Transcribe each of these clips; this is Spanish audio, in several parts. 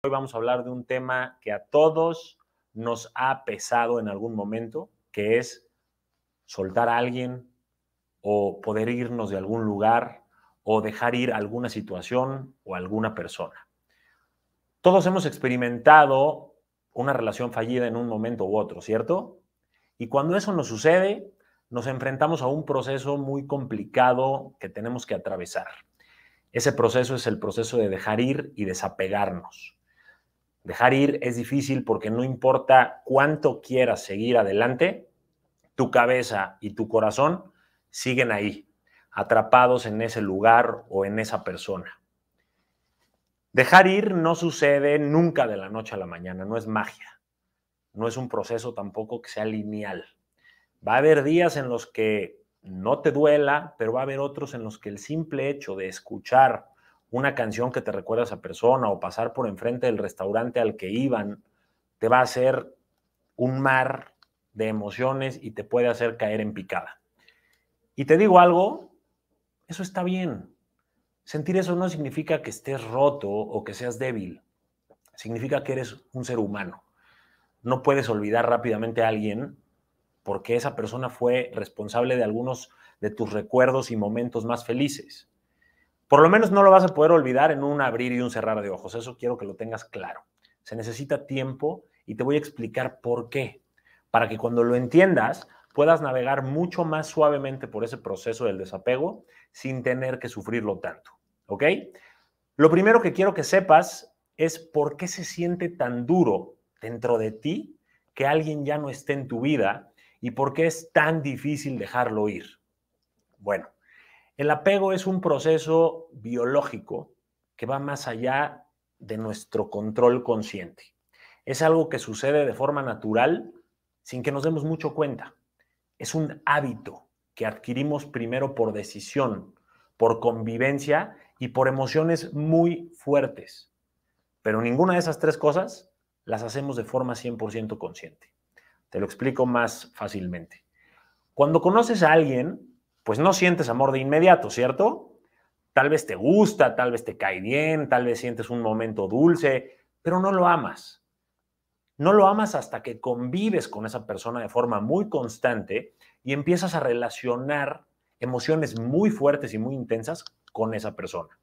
Hoy vamos a hablar de un tema que a todos nos ha pesado en algún momento, que es soltar a alguien o poder irnos de algún lugar o dejar ir alguna situación o alguna persona. Todos hemos experimentado una relación fallida en un momento u otro, ¿cierto? Y cuando eso nos sucede, nos enfrentamos a un proceso muy complicado que tenemos que atravesar. Ese proceso es el proceso de dejar ir y desapegarnos. Dejar ir es difícil porque no importa cuánto quieras seguir adelante, tu cabeza y tu corazón siguen ahí, atrapados en ese lugar o en esa persona. Dejar ir no sucede nunca de la noche a la mañana, no es magia, no es un proceso tampoco que sea lineal. Va a haber días en los que no te duela, pero va a haber otros en los que el simple hecho de escuchar una canción que te recuerda a esa persona o pasar por enfrente del restaurante al que iban, te va a hacer un mar de emociones y te puede hacer caer en picada. Y te digo algo, eso está bien. Sentir eso no significa que estés roto o que seas débil. Significa que eres un ser humano. No puedes olvidar rápidamente a alguien porque esa persona fue responsable de algunos de tus recuerdos y momentos más felices. Por lo menos no lo vas a poder olvidar en un abrir y un cerrar de ojos. Eso quiero que lo tengas claro. Se necesita tiempo y te voy a explicar por qué. Para que cuando lo entiendas puedas navegar mucho más suavemente por ese proceso del desapego sin tener que sufrirlo tanto. ¿Ok? Lo primero que quiero que sepas es por qué se siente tan duro dentro de ti que alguien ya no esté en tu vida y por qué es tan difícil dejarlo ir. Bueno, el apego es un proceso biológico que va más allá de nuestro control consciente. Es algo que sucede de forma natural sin que nos demos mucho cuenta. Es un hábito que adquirimos primero por decisión, por convivencia y por emociones muy fuertes. Pero ninguna de esas tres cosas las hacemos de forma 100% consciente. Te lo explico más fácilmente. Cuando conoces a alguien, pues no sientes amor de inmediato, ¿cierto? Tal vez te gusta, tal vez te cae bien, tal vez sientes un momento dulce, pero no lo amas. No lo amas hasta que convives con esa persona de forma muy constante y empiezas a relacionar emociones muy fuertes y muy intensas con esa persona.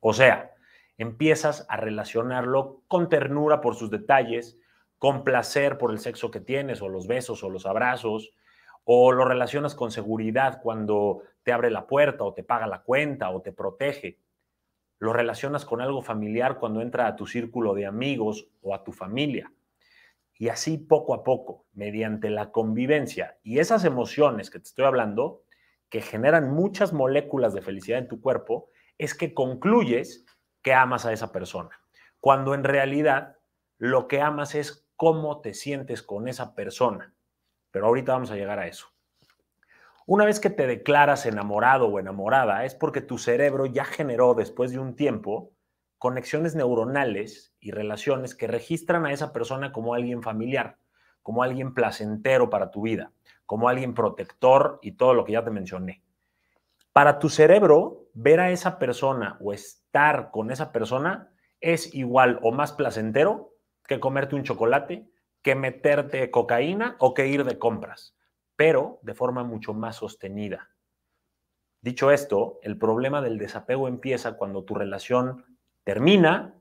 O sea, empiezas a relacionarlo con ternura por sus detalles, con placer por el sexo que tienes o los besos o los abrazos, o lo relacionas con seguridad cuando te abre la puerta o te paga la cuenta o te protege. Lo relacionas con algo familiar cuando entra a tu círculo de amigos o a tu familia. Y así poco a poco, mediante la convivencia y esas emociones que te estoy hablando, que generan muchas moléculas de felicidad en tu cuerpo, es que concluyes que amas a esa persona. Cuando en realidad lo que amas es cómo te sientes con esa persona pero ahorita vamos a llegar a eso. Una vez que te declaras enamorado o enamorada, es porque tu cerebro ya generó después de un tiempo conexiones neuronales y relaciones que registran a esa persona como alguien familiar, como alguien placentero para tu vida, como alguien protector y todo lo que ya te mencioné. Para tu cerebro, ver a esa persona o estar con esa persona es igual o más placentero que comerte un chocolate, que meterte cocaína o que ir de compras, pero de forma mucho más sostenida. Dicho esto, el problema del desapego empieza cuando tu relación termina,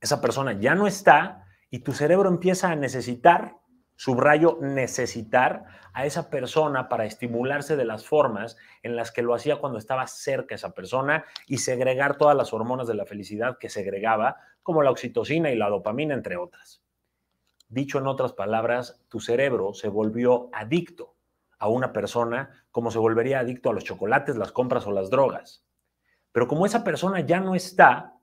esa persona ya no está y tu cerebro empieza a necesitar, subrayo, necesitar a esa persona para estimularse de las formas en las que lo hacía cuando estaba cerca esa persona y segregar todas las hormonas de la felicidad que segregaba, como la oxitocina y la dopamina, entre otras. Dicho en otras palabras, tu cerebro se volvió adicto a una persona como se volvería adicto a los chocolates, las compras o las drogas. Pero como esa persona ya no está,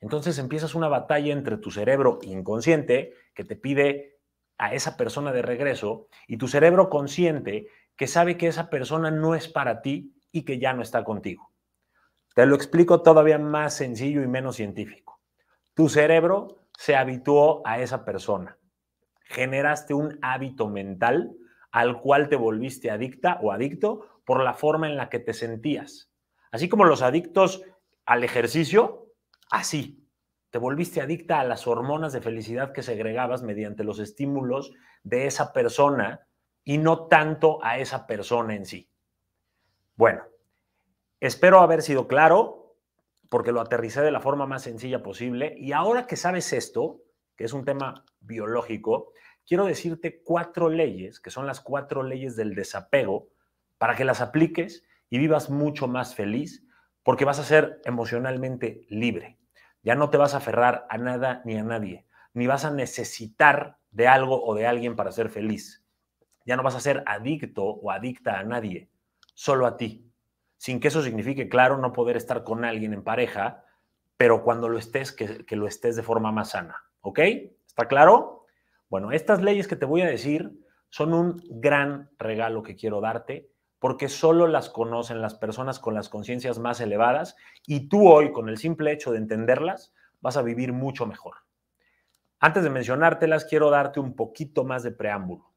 entonces empiezas una batalla entre tu cerebro inconsciente que te pide a esa persona de regreso y tu cerebro consciente que sabe que esa persona no es para ti y que ya no está contigo. Te lo explico todavía más sencillo y menos científico. Tu cerebro se habituó a esa persona generaste un hábito mental al cual te volviste adicta o adicto por la forma en la que te sentías. Así como los adictos al ejercicio, así. Te volviste adicta a las hormonas de felicidad que segregabas mediante los estímulos de esa persona y no tanto a esa persona en sí. Bueno, espero haber sido claro porque lo aterricé de la forma más sencilla posible y ahora que sabes esto, que es un tema biológico, quiero decirte cuatro leyes, que son las cuatro leyes del desapego, para que las apliques y vivas mucho más feliz, porque vas a ser emocionalmente libre. Ya no te vas a aferrar a nada ni a nadie, ni vas a necesitar de algo o de alguien para ser feliz. Ya no vas a ser adicto o adicta a nadie, solo a ti. Sin que eso signifique, claro, no poder estar con alguien en pareja, pero cuando lo estés, que, que lo estés de forma más sana. ¿Ok? ¿Está claro? Bueno, estas leyes que te voy a decir son un gran regalo que quiero darte porque solo las conocen las personas con las conciencias más elevadas y tú hoy, con el simple hecho de entenderlas, vas a vivir mucho mejor. Antes de mencionártelas, quiero darte un poquito más de preámbulo.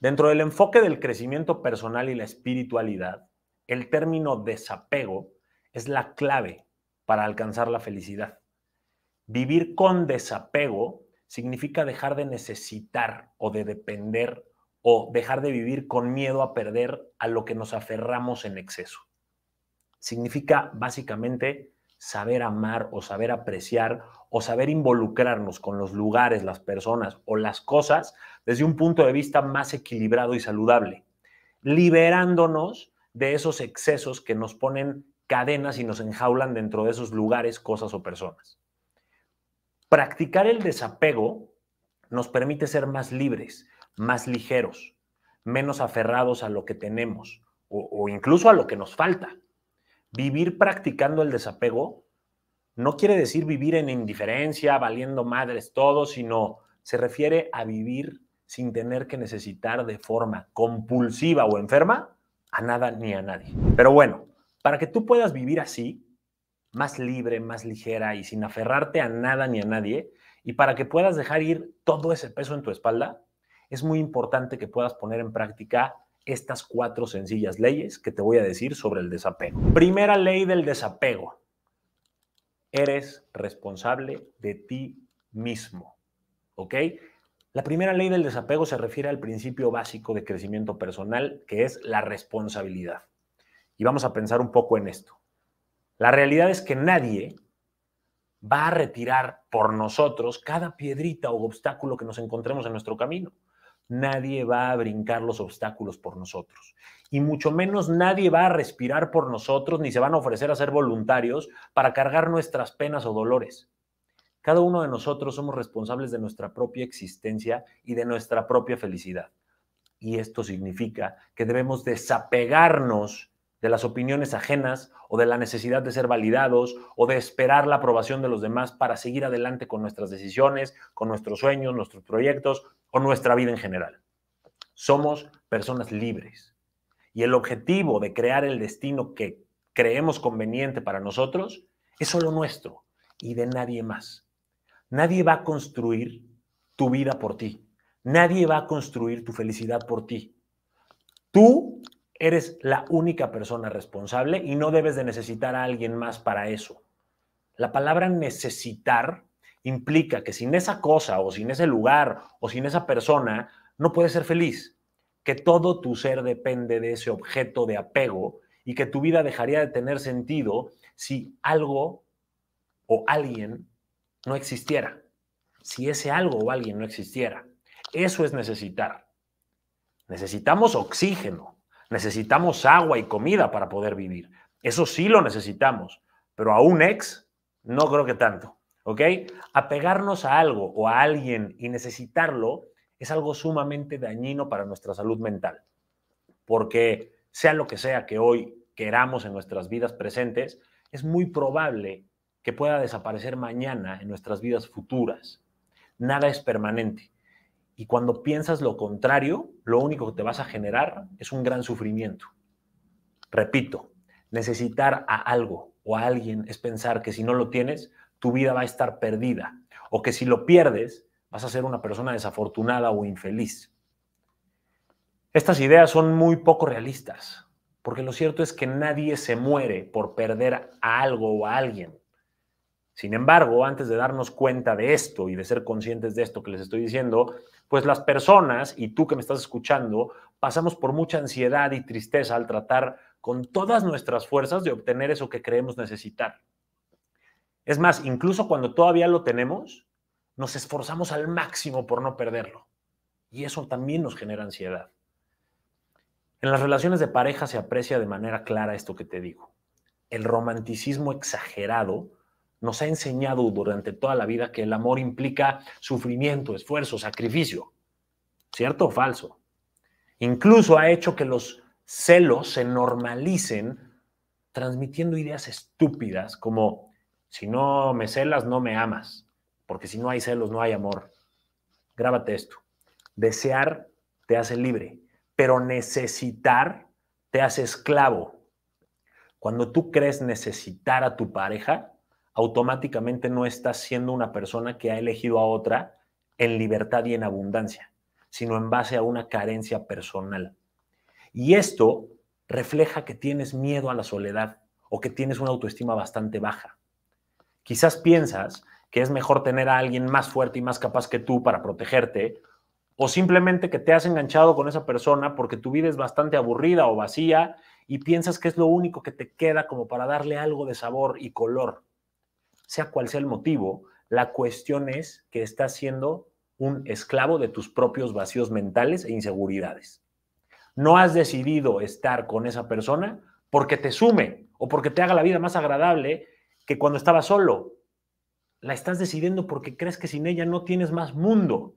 Dentro del enfoque del crecimiento personal y la espiritualidad, el término desapego es la clave para alcanzar la felicidad. Vivir con desapego significa dejar de necesitar o de depender o dejar de vivir con miedo a perder a lo que nos aferramos en exceso. Significa básicamente saber amar o saber apreciar o saber involucrarnos con los lugares, las personas o las cosas desde un punto de vista más equilibrado y saludable, liberándonos de esos excesos que nos ponen cadenas y nos enjaulan dentro de esos lugares, cosas o personas. Practicar el desapego nos permite ser más libres, más ligeros, menos aferrados a lo que tenemos o, incluso a lo que nos falta. Vivir practicando el desapego no quiere decir vivir en indiferencia, valiendo madres todo, sino se refiere a vivir sin tener que necesitar de forma compulsiva o enferma a nada ni a nadie. Pero bueno, para que tú puedas vivir así, más libre, más ligera y sin aferrarte a nada ni a nadie. Y para que puedas dejar ir todo ese peso en tu espalda, es muy importante que puedas poner en práctica estas cuatro sencillas leyes que te voy a decir sobre el desapego. Primera ley del desapego. Eres responsable de ti mismo. ¿Ok? La primera ley del desapego se refiere al principio básico de crecimiento personal, que es la responsabilidad. Y vamos a pensar un poco en esto. La realidad es que nadie va a retirar por nosotros cada piedrita o obstáculo que nos encontremos en nuestro camino. Nadie va a brincar los obstáculos por nosotros. Y mucho menos nadie va a respirar por nosotros ni se van a ofrecer a ser voluntarios para cargar nuestras penas o dolores. Cada uno de nosotros somos responsables de nuestra propia existencia y de nuestra propia felicidad. Y esto significa que debemos desapegarnos de las opiniones ajenas o de la necesidad de ser validados o de esperar la aprobación de los demás para seguir adelante con nuestras decisiones, con nuestros sueños, nuestros proyectos o nuestra vida en general. Somos personas libres y el objetivo de crear el destino que creemos conveniente para nosotros es solo nuestro y de nadie más. Nadie va a construir tu vida por ti. Nadie va a construir tu felicidad por ti. Tú Eres la única persona responsable y no debes de necesitar a alguien más para eso. La palabra necesitar implica que sin esa cosa o sin ese lugar o sin esa persona no puedes ser feliz, que todo tu ser depende de ese objeto de apego y que tu vida dejaría de tener sentido si algo o alguien no existiera, si ese algo o alguien no existiera. Eso es necesitar. Necesitamos oxígeno, Necesitamos agua y comida para poder vivir. Eso sí lo necesitamos, pero a un ex no creo que tanto, ¿ok? Apegarnos a algo o a alguien y necesitarlo es algo sumamente dañino para nuestra salud mental, porque sea lo que sea que hoy queramos en nuestras vidas presentes, es muy probable que pueda desaparecer mañana en nuestras vidas futuras. Nada es permanente. Y cuando piensas lo contrario, lo único que te vas a generar es un gran sufrimiento. Repito, necesitar a algo o a alguien es pensar que si no lo tienes, tu vida va a estar perdida o que si lo pierdes, vas a ser una persona desafortunada o infeliz. Estas ideas son muy poco realistas, porque lo cierto es que nadie se muere por perder a algo o a alguien. Sin embargo, antes de darnos cuenta de esto y de ser conscientes de esto que les estoy diciendo, pues las personas y tú que me estás escuchando pasamos por mucha ansiedad y tristeza al tratar con todas nuestras fuerzas de obtener eso que creemos necesitar. Es más, incluso cuando todavía lo tenemos, nos esforzamos al máximo por no perderlo. Y eso también nos genera ansiedad. En las relaciones de pareja se aprecia de manera clara esto que te digo. El romanticismo exagerado nos ha enseñado durante toda la vida que el amor implica sufrimiento, esfuerzo, sacrificio. ¿Cierto o falso? Incluso ha hecho que los celos se normalicen transmitiendo ideas estúpidas como si no me celas, no me amas, porque si no hay celos, no hay amor. Grábate esto. Desear te hace libre, pero necesitar te hace esclavo. Cuando tú crees necesitar a tu pareja, automáticamente no estás siendo una persona que ha elegido a otra en libertad y en abundancia, sino en base a una carencia personal. Y esto refleja que tienes miedo a la soledad o que tienes una autoestima bastante baja. Quizás piensas que es mejor tener a alguien más fuerte y más capaz que tú para protegerte, o simplemente que te has enganchado con esa persona porque tu vida es bastante aburrida o vacía y piensas que es lo único que te queda como para darle algo de sabor y color sea cual sea el motivo, la cuestión es que estás siendo un esclavo de tus propios vacíos mentales e inseguridades. No has decidido estar con esa persona porque te sume o porque te haga la vida más agradable que cuando estabas solo. La estás decidiendo porque crees que sin ella no tienes más mundo.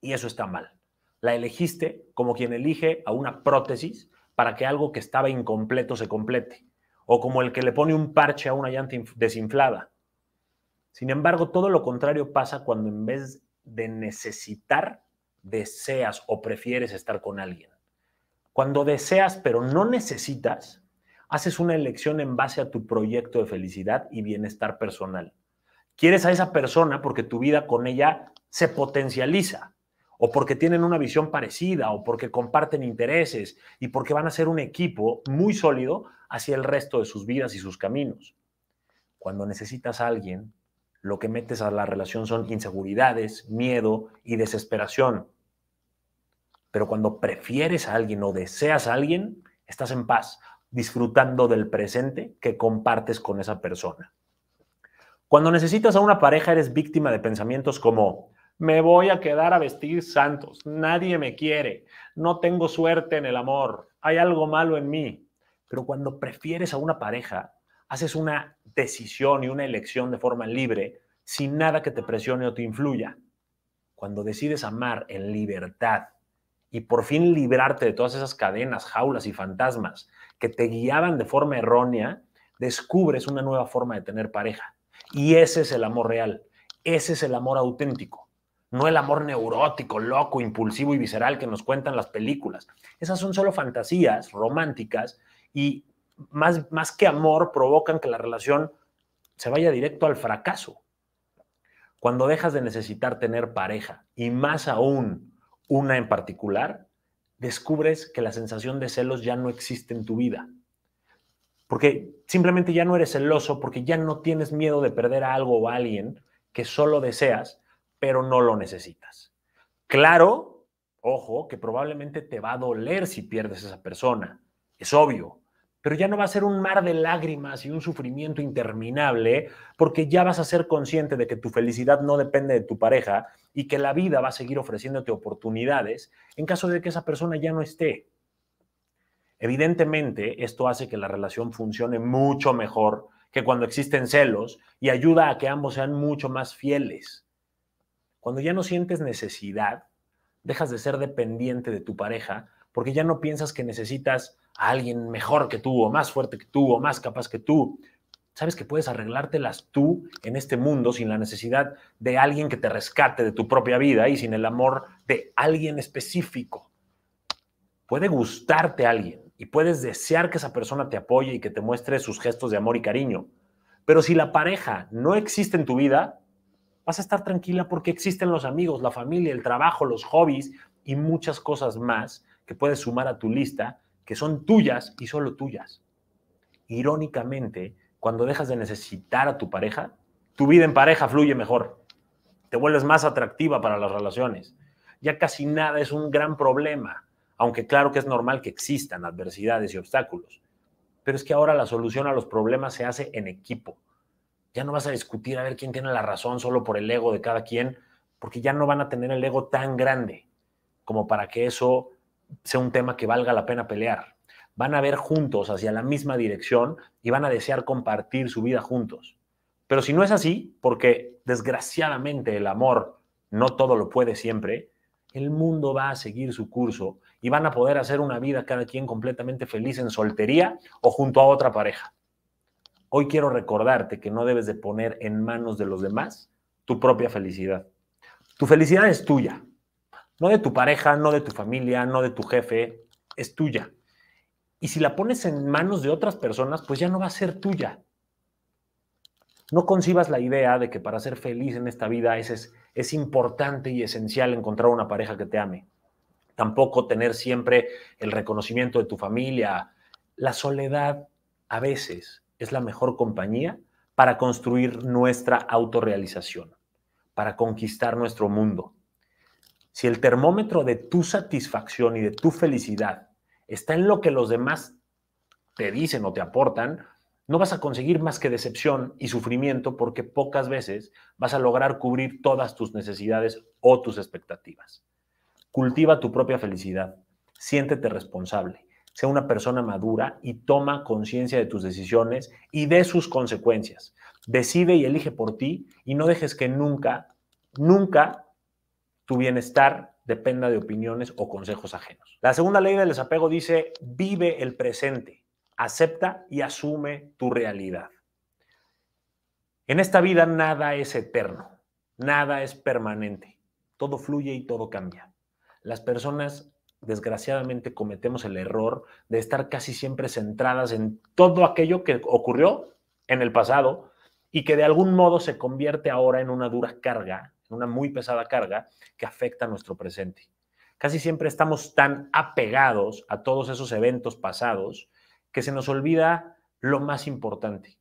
Y eso está mal. La elegiste como quien elige a una prótesis para que algo que estaba incompleto se complete o como el que le pone un parche a una llanta desinflada. Sin embargo, todo lo contrario pasa cuando en vez de necesitar, deseas o prefieres estar con alguien. Cuando deseas pero no necesitas, haces una elección en base a tu proyecto de felicidad y bienestar personal. Quieres a esa persona porque tu vida con ella se potencializa o porque tienen una visión parecida, o porque comparten intereses, y porque van a ser un equipo muy sólido hacia el resto de sus vidas y sus caminos. Cuando necesitas a alguien, lo que metes a la relación son inseguridades, miedo y desesperación. Pero cuando prefieres a alguien o deseas a alguien, estás en paz, disfrutando del presente que compartes con esa persona. Cuando necesitas a una pareja, eres víctima de pensamientos como, me voy a quedar a vestir santos, nadie me quiere, no tengo suerte en el amor, hay algo malo en mí. Pero cuando prefieres a una pareja, haces una decisión y una elección de forma libre, sin nada que te presione o te influya. Cuando decides amar en libertad y por fin librarte de todas esas cadenas, jaulas y fantasmas que te guiaban de forma errónea, descubres una nueva forma de tener pareja. Y ese es el amor real, ese es el amor auténtico no el amor neurótico, loco, impulsivo y visceral que nos cuentan las películas. Esas son solo fantasías románticas y más, más que amor provocan que la relación se vaya directo al fracaso. Cuando dejas de necesitar tener pareja y más aún una en particular, descubres que la sensación de celos ya no existe en tu vida. Porque simplemente ya no eres celoso, porque ya no tienes miedo de perder a algo o a alguien que solo deseas pero no lo necesitas. Claro, ojo, que probablemente te va a doler si pierdes a esa persona, es obvio, pero ya no va a ser un mar de lágrimas y un sufrimiento interminable, porque ya vas a ser consciente de que tu felicidad no depende de tu pareja y que la vida va a seguir ofreciéndote oportunidades en caso de que esa persona ya no esté. Evidentemente, esto hace que la relación funcione mucho mejor que cuando existen celos y ayuda a que ambos sean mucho más fieles. Cuando ya no sientes necesidad, dejas de ser dependiente de tu pareja porque ya no piensas que necesitas a alguien mejor que tú o más fuerte que tú o más capaz que tú. Sabes que puedes arreglártelas tú en este mundo sin la necesidad de alguien que te rescate de tu propia vida y sin el amor de alguien específico. Puede gustarte alguien y puedes desear que esa persona te apoye y que te muestre sus gestos de amor y cariño. Pero si la pareja no existe en tu vida, vas a estar tranquila porque existen los amigos, la familia, el trabajo, los hobbies y muchas cosas más que puedes sumar a tu lista que son tuyas y solo tuyas. Irónicamente, cuando dejas de necesitar a tu pareja, tu vida en pareja fluye mejor, te vuelves más atractiva para las relaciones. Ya casi nada es un gran problema, aunque claro que es normal que existan adversidades y obstáculos. Pero es que ahora la solución a los problemas se hace en equipo ya no vas a discutir a ver quién tiene la razón solo por el ego de cada quien, porque ya no van a tener el ego tan grande como para que eso sea un tema que valga la pena pelear. Van a ver juntos hacia la misma dirección y van a desear compartir su vida juntos. Pero si no es así, porque desgraciadamente el amor no todo lo puede siempre, el mundo va a seguir su curso y van a poder hacer una vida cada quien completamente feliz en soltería o junto a otra pareja. Hoy quiero recordarte que no debes de poner en manos de los demás tu propia felicidad. Tu felicidad es tuya, no de tu pareja, no de tu familia, no de tu jefe, es tuya. Y si la pones en manos de otras personas, pues ya no va a ser tuya. No concibas la idea de que para ser feliz en esta vida es, es, importante y esencial encontrar una pareja que te ame. Tampoco tener siempre el reconocimiento de tu familia. La soledad a veces es la mejor compañía para construir nuestra autorrealización, para conquistar nuestro mundo. Si el termómetro de tu satisfacción y de tu felicidad está en lo que los demás te dicen o te aportan, no vas a conseguir más que decepción y sufrimiento porque pocas veces vas a lograr cubrir todas tus necesidades o tus expectativas. Cultiva tu propia felicidad, siéntete responsable, sea una persona madura y toma conciencia de tus decisiones y de sus consecuencias. Decide y elige por ti y no dejes que nunca, nunca tu bienestar dependa de opiniones o consejos ajenos. La segunda ley del desapego dice, vive el presente, acepta y asume tu realidad. En esta vida nada es eterno, nada es permanente, todo fluye y todo cambia. Las personas desgraciadamente cometemos el error de estar casi siempre centradas en todo aquello que ocurrió en el pasado y que de algún modo se convierte ahora en una dura carga, en una muy pesada carga que afecta a nuestro presente. Casi siempre estamos tan apegados a todos esos eventos pasados que se nos olvida lo más importante,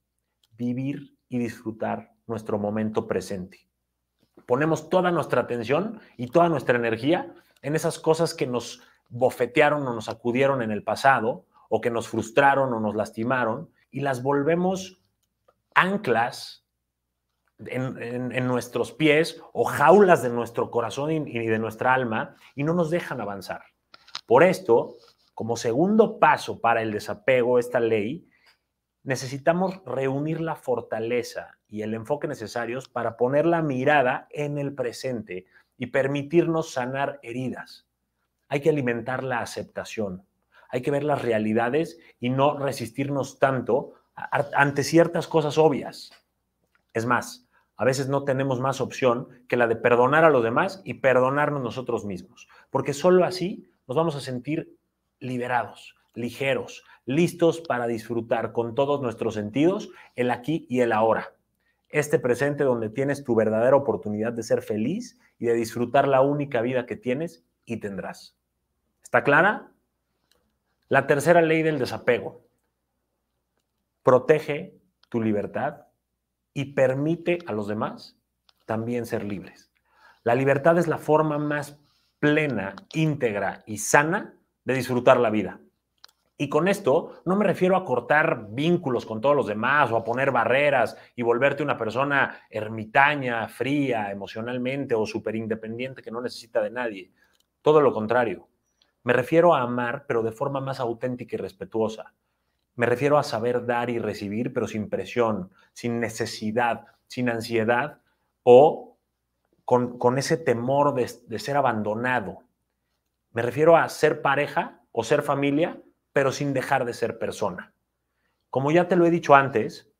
vivir y disfrutar nuestro momento presente. Ponemos toda nuestra atención y toda nuestra energía en esas cosas que nos bofetearon o nos acudieron en el pasado, o que nos frustraron o nos lastimaron, y las volvemos anclas en, nuestros pies o jaulas de nuestro corazón y, y de nuestra alma, y no nos dejan avanzar. Por esto, como segundo paso para el desapego, esta ley, necesitamos reunir la fortaleza y el enfoque necesarios para poner la mirada en el presente y permitirnos sanar heridas hay que alimentar la aceptación, hay que ver las realidades y no resistirnos tanto ante ciertas cosas obvias. Es más, a veces no tenemos más opción que la de perdonar a los demás y perdonarnos nosotros mismos, porque sólo así nos vamos a sentir liberados, ligeros, listos para disfrutar con todos nuestros sentidos el aquí y el ahora. Este presente donde tienes tu verdadera oportunidad de ser feliz y de disfrutar la única vida que tienes y tendrás. ¿Está clara? La tercera ley del desapego. Protege tu libertad y permite a los demás también ser libres. La libertad es la forma más plena, íntegra y sana de disfrutar la vida. Y con esto no me refiero a cortar vínculos con todos los demás o a poner barreras y volverte una persona ermitaña, fría emocionalmente o súper independiente que no necesita de nadie. Todo lo contrario. Me refiero a amar, pero de forma más auténtica y respetuosa. Me refiero a saber dar y recibir, pero sin presión, sin necesidad, sin ansiedad o con, ese temor de ser abandonado. Me refiero a ser pareja o ser familia, pero sin dejar de ser persona. Como ya te lo he dicho antes,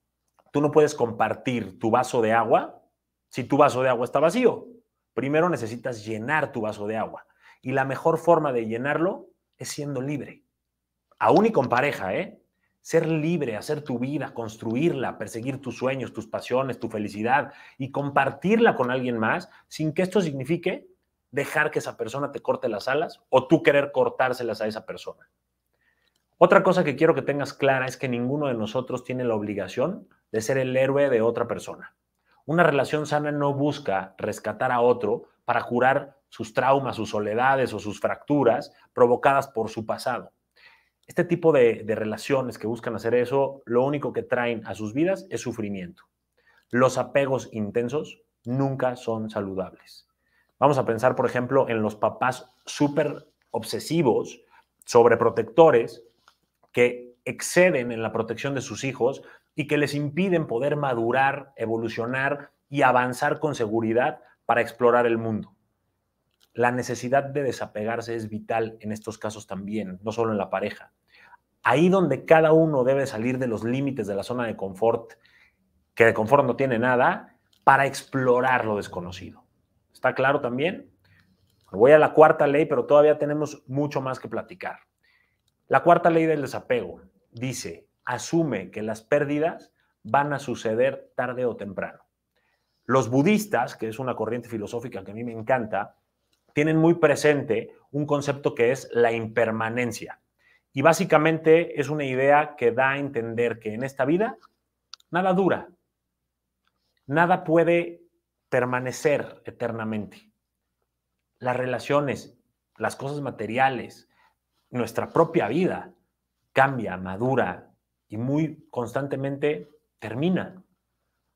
tú no puedes compartir tu vaso de agua si tu vaso de agua está vacío. Primero necesitas llenar tu vaso de agua. Y la mejor forma de llenarlo es siendo libre. Aún y con pareja, ¿eh? Ser libre, hacer tu vida, construirla, perseguir tus sueños, tus pasiones, tu felicidad y compartirla con alguien más sin que esto signifique dejar que esa persona te corte las alas o tú querer cortárselas a esa persona. Otra cosa que quiero que tengas clara es que ninguno de nosotros tiene la obligación de ser el héroe de otra persona. Una relación sana no busca rescatar a otro para curar sus traumas, sus soledades o sus fracturas provocadas por su pasado. Este tipo de, relaciones que buscan hacer eso, lo único que traen a sus vidas es sufrimiento. Los apegos intensos nunca son saludables. Vamos a pensar, por ejemplo, en los papás súper obsesivos, sobreprotectores, que exceden en la protección de sus hijos y que les impiden poder madurar, evolucionar y avanzar con seguridad para explorar el mundo. La necesidad de desapegarse es vital en estos casos también, no solo en la pareja. Ahí donde cada uno debe salir de los límites de la zona de confort, que de confort no tiene nada, para explorar lo desconocido. ¿Está claro también? Voy a la cuarta ley, pero todavía tenemos mucho más que platicar. La cuarta ley del desapego dice, asume que las pérdidas van a suceder tarde o temprano. Los budistas, que es una corriente filosófica que a mí me encanta, tienen muy presente un concepto que es la impermanencia. Y básicamente es una idea que da a entender que en esta vida nada dura, nada puede permanecer eternamente. Las relaciones, las cosas materiales, nuestra propia vida cambia, madura y muy constantemente termina.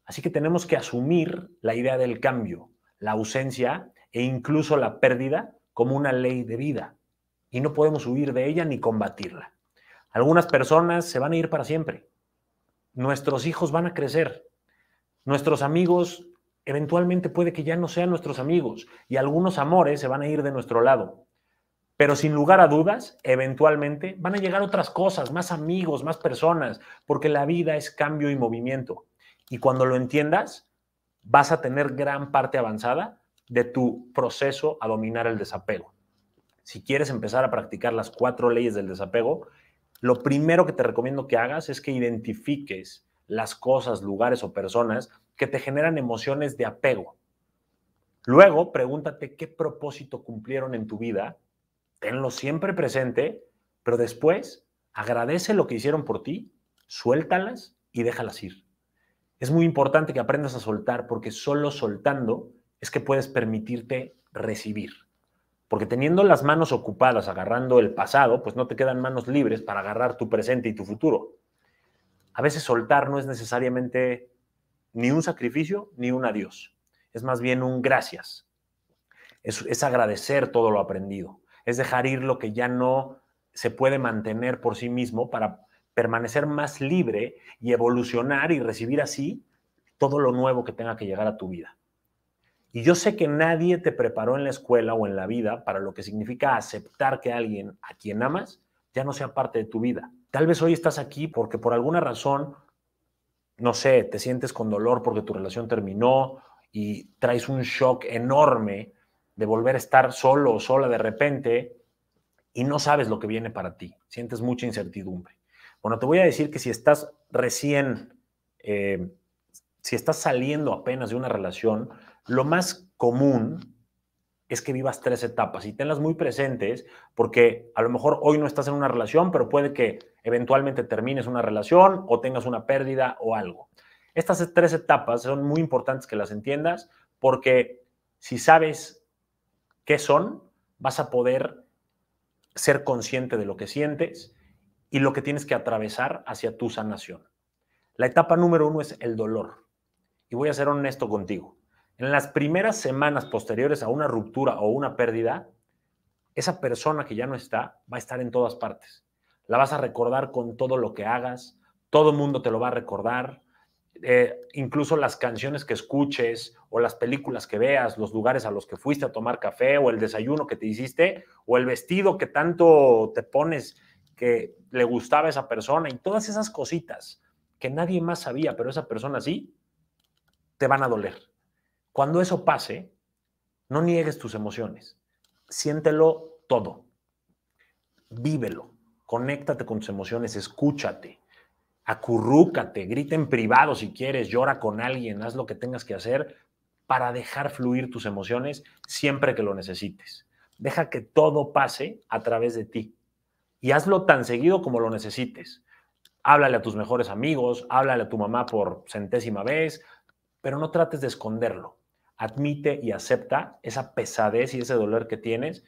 Así que tenemos que asumir la idea del cambio, la ausencia e incluso la pérdida como una ley de vida y no podemos huir de ella ni combatirla. Algunas personas se van a ir para siempre, nuestros hijos van a crecer, nuestros amigos eventualmente puede que ya no sean nuestros amigos y algunos amores se van a ir de nuestro lado. Pero sin lugar a dudas, eventualmente van a llegar otras cosas, más amigos, más personas, porque la vida es cambio y movimiento. Y cuando lo entiendas, vas a tener gran parte avanzada de tu proceso a dominar el desapego. Si quieres empezar a practicar las cuatro leyes del desapego, lo primero que te recomiendo que hagas es que identifiques las cosas, lugares o personas que te generan emociones de apego. Luego, pregúntate qué propósito cumplieron en tu vida, tenlo siempre presente, pero después agradece lo que hicieron por ti, suéltalas y déjalas ir es muy importante que aprendas a soltar porque solo soltando es que puedes permitirte recibir. Porque teniendo las manos ocupadas agarrando el pasado, pues no te quedan manos libres para agarrar tu presente y tu futuro. A veces soltar no es necesariamente ni un sacrificio ni un adiós. Es más bien un gracias. Es, es agradecer todo lo aprendido. Es dejar ir lo que ya no se puede mantener por sí mismo para permanecer más libre y evolucionar y recibir así todo lo nuevo que tenga que llegar a tu vida. Y yo sé que nadie te preparó en la escuela o en la vida para lo que significa aceptar que alguien a quien amas ya no sea parte de tu vida. Tal vez hoy estás aquí porque por alguna razón, no sé, te sientes con dolor porque tu relación terminó y traes un shock enorme de volver a estar solo o sola de repente y no sabes lo que viene para ti. Sientes mucha incertidumbre. Bueno, te voy a decir que si estás recién, eh, si estás saliendo apenas de una relación, lo más común es que vivas tres etapas y tenlas muy presentes porque a lo mejor hoy no estás en una relación, pero puede que eventualmente termines una relación o tengas una pérdida o algo. Estas tres etapas son muy importantes que las entiendas porque si sabes qué son, vas a poder ser consciente de lo que sientes y lo que tienes que atravesar hacia tu sanación. La etapa número uno es el dolor. Y voy a ser honesto contigo. En las primeras semanas posteriores a una ruptura o una pérdida, esa persona que ya no está va a estar en todas partes. La vas a recordar con todo lo que hagas, todo el mundo te lo va a recordar, eh, incluso las canciones que escuches o las películas que veas, los lugares a los que fuiste a tomar café o el desayuno que te hiciste o el vestido que tanto te pones que le gustaba esa persona y todas esas cositas que nadie más sabía, pero esa persona sí, te van a doler. Cuando eso pase, no niegues tus emociones, siéntelo todo, vívelo, conéctate con tus emociones, escúchate, acurrúcate, grita en privado si quieres, llora con alguien, haz lo que tengas que hacer para dejar fluir tus emociones siempre que lo necesites. Deja que todo pase a través de ti y hazlo tan seguido como lo necesites. Háblale a tus mejores amigos, háblale a tu mamá por centésima vez, pero no trates de esconderlo. Admite y acepta esa pesadez y ese dolor que tienes,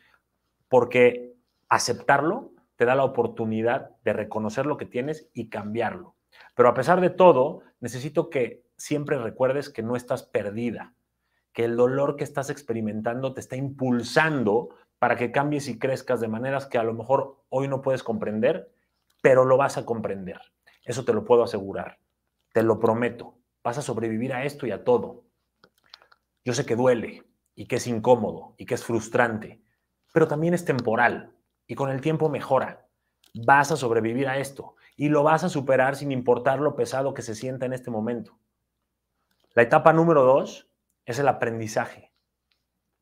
porque aceptarlo te da la oportunidad de reconocer lo que tienes y cambiarlo. Pero a pesar de todo, necesito que siempre recuerdes que no estás perdida, que el dolor que estás experimentando te está impulsando para que cambies y crezcas de maneras que a lo mejor hoy no puedes comprender, pero lo vas a comprender. Eso te lo puedo asegurar, te lo prometo. Vas a sobrevivir a esto y a todo. Yo sé que duele y que es incómodo y que es frustrante, pero también es temporal y con el tiempo mejora. Vas a sobrevivir a esto y lo vas a superar sin importar lo pesado que se sienta en este momento. La etapa número dos es el aprendizaje.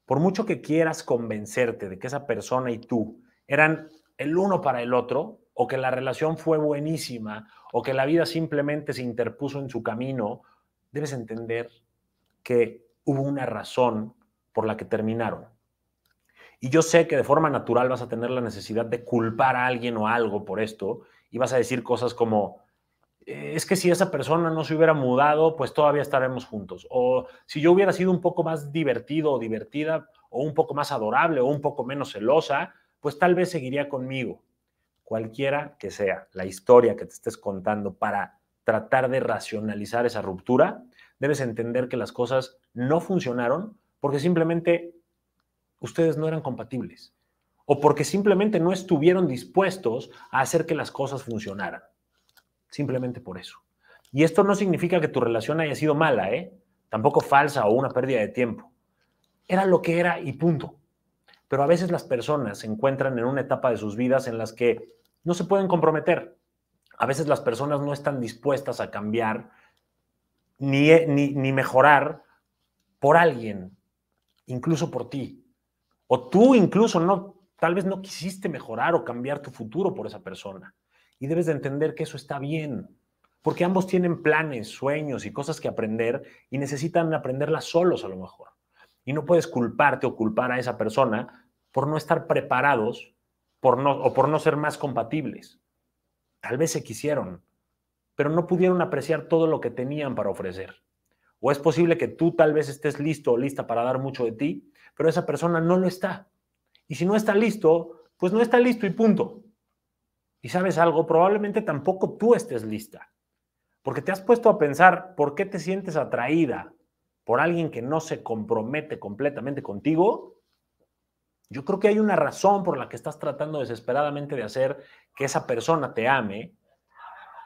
Por mucho que quieras convencerte de que esa persona y tú eran el uno para el otro, o que la relación fue buenísima, o que la vida simplemente se interpuso en su camino, debes entender que hubo una razón por la que terminaron. Y yo sé que de forma natural vas a tener la necesidad de culpar a alguien o algo por esto, y vas a decir cosas como, eh, es que si esa persona no se hubiera mudado, pues todavía estaremos juntos. O si yo hubiera sido un poco más divertido o divertida, o un poco más adorable, o un poco menos celosa, pues tal vez seguiría conmigo. Cualquiera que sea la historia que te estés contando para tratar de racionalizar esa ruptura, debes entender que las cosas no funcionaron porque simplemente ustedes no eran compatibles o porque simplemente no estuvieron dispuestos a hacer que las cosas funcionaran simplemente por eso. Y esto no significa que tu relación haya sido mala, ¿eh? tampoco falsa o una pérdida de tiempo. Era lo que era y punto. Pero a veces las personas se encuentran en una etapa de sus vidas en las que no se pueden comprometer. A veces las personas no están dispuestas a cambiar ni, ni, mejorar por alguien, incluso por ti. O tú incluso no, tal vez no quisiste mejorar o cambiar tu futuro por esa persona y debes de entender que eso está bien, porque ambos tienen planes, sueños y cosas que aprender y necesitan aprenderlas solos a lo mejor. Y no puedes culparte o culpar a esa persona por no estar preparados por no, o por no ser más compatibles. Tal vez se quisieron, pero no pudieron apreciar todo lo que tenían para ofrecer. O es posible que tú tal vez estés listo o lista para dar mucho de ti, pero esa persona no lo está. Y si no está listo, pues no está listo y punto. Y sabes algo, probablemente tampoco tú estés lista, porque te has puesto a pensar por qué te sientes atraída por alguien que no se compromete completamente contigo. Yo creo que hay una razón por la que estás tratando desesperadamente de hacer que esa persona te ame,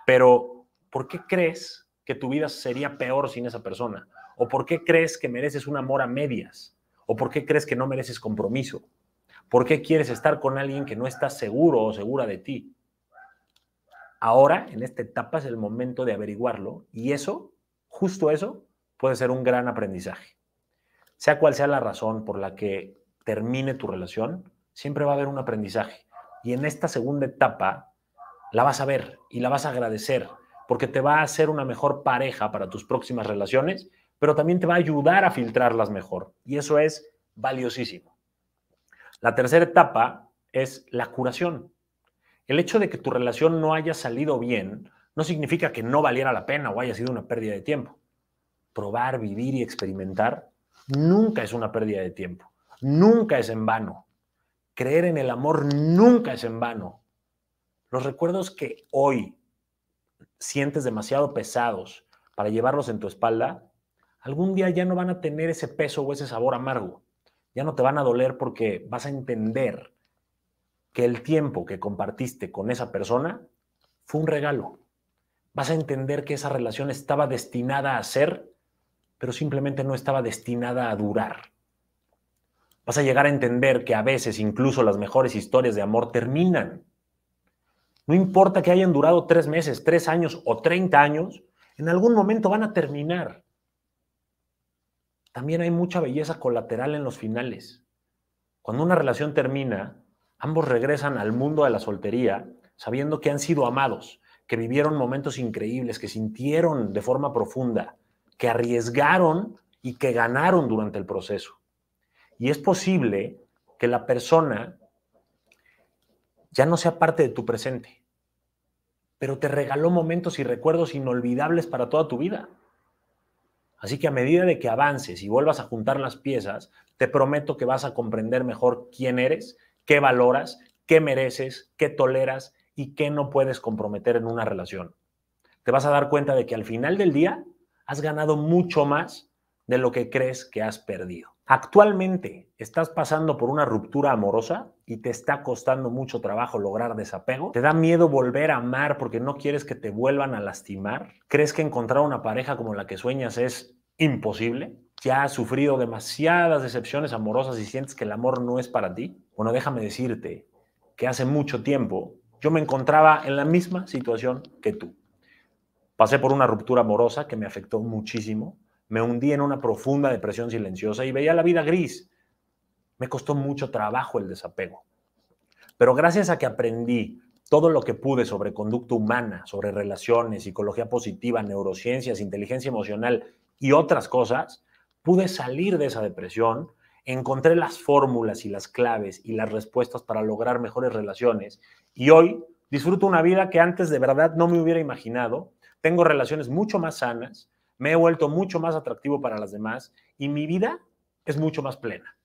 pero ¿por qué crees que tu vida sería peor sin esa persona? ¿O por qué crees que mereces un amor a medias? ¿O por qué crees que no mereces compromiso? ¿Por qué quieres estar con alguien que no está seguro o segura de ti? ahora, en esta etapa, es el momento de averiguarlo y eso, justo eso, puede ser un gran aprendizaje. Sea cual sea la razón por la que termine tu relación, siempre va a haber un aprendizaje. Y en esta segunda etapa la vas a ver y la vas a agradecer porque te va a hacer una mejor pareja para tus próximas relaciones, pero también te va a ayudar a filtrarlas mejor. Y eso es valiosísimo. La tercera etapa es la curación. El hecho de que tu relación no haya salido bien no significa que no valiera la pena o haya sido una pérdida de tiempo. Probar, vivir y experimentar nunca es una pérdida de tiempo, nunca es en vano. Creer en el amor nunca es en vano. Los recuerdos que hoy sientes demasiado pesados para llevarlos en tu espalda, algún día ya no van a tener ese peso o ese sabor amargo. Ya no te van a doler porque vas a entender que el tiempo que compartiste con esa persona fue un regalo. Vas a entender que esa relación estaba destinada a ser, pero simplemente no estaba destinada a durar. Vas a llegar a entender que a veces incluso las mejores historias de amor terminan. No importa que hayan durado tres meses, tres años o treinta años, en algún momento van a terminar. También hay mucha belleza colateral en los finales. Cuando una relación termina, Ambos regresan al mundo de la soltería sabiendo que han sido amados, que vivieron momentos increíbles, que sintieron de forma profunda, que arriesgaron y que ganaron durante el proceso. Y es posible que la persona ya no sea parte de tu presente, pero te regaló momentos y recuerdos inolvidables para toda tu vida. Así que a medida de que avances y vuelvas a juntar las piezas, te prometo que vas a comprender mejor quién eres qué valoras, qué mereces, qué toleras y qué no puedes comprometer en una relación. Te vas a dar cuenta de que al final del día has ganado mucho más de lo que crees que has perdido. Actualmente estás pasando por una ruptura amorosa y te está costando mucho trabajo lograr desapego. ¿Te da miedo volver a amar porque no quieres que te vuelvan a lastimar? ¿Crees que encontrar una pareja como la que sueñas es imposible? ¿Ya has sufrido demasiadas decepciones amorosas y sientes que el amor no es para ti? Bueno, déjame decirte que hace mucho tiempo yo me encontraba en la misma situación que tú. Pasé por una ruptura amorosa que me afectó muchísimo, me hundí en una profunda depresión silenciosa y veía la vida gris. Me costó mucho trabajo el desapego. Pero gracias a que aprendí todo lo que pude sobre conducta humana, sobre relaciones, psicología positiva, neurociencias, inteligencia emocional y otras cosas, pude salir de esa depresión, encontré las fórmulas y las claves y las respuestas para lograr mejores relaciones y hoy disfruto una vida que antes de verdad no me hubiera imaginado, tengo relaciones mucho más sanas, me he vuelto mucho más atractivo para las demás y mi vida es mucho más plena.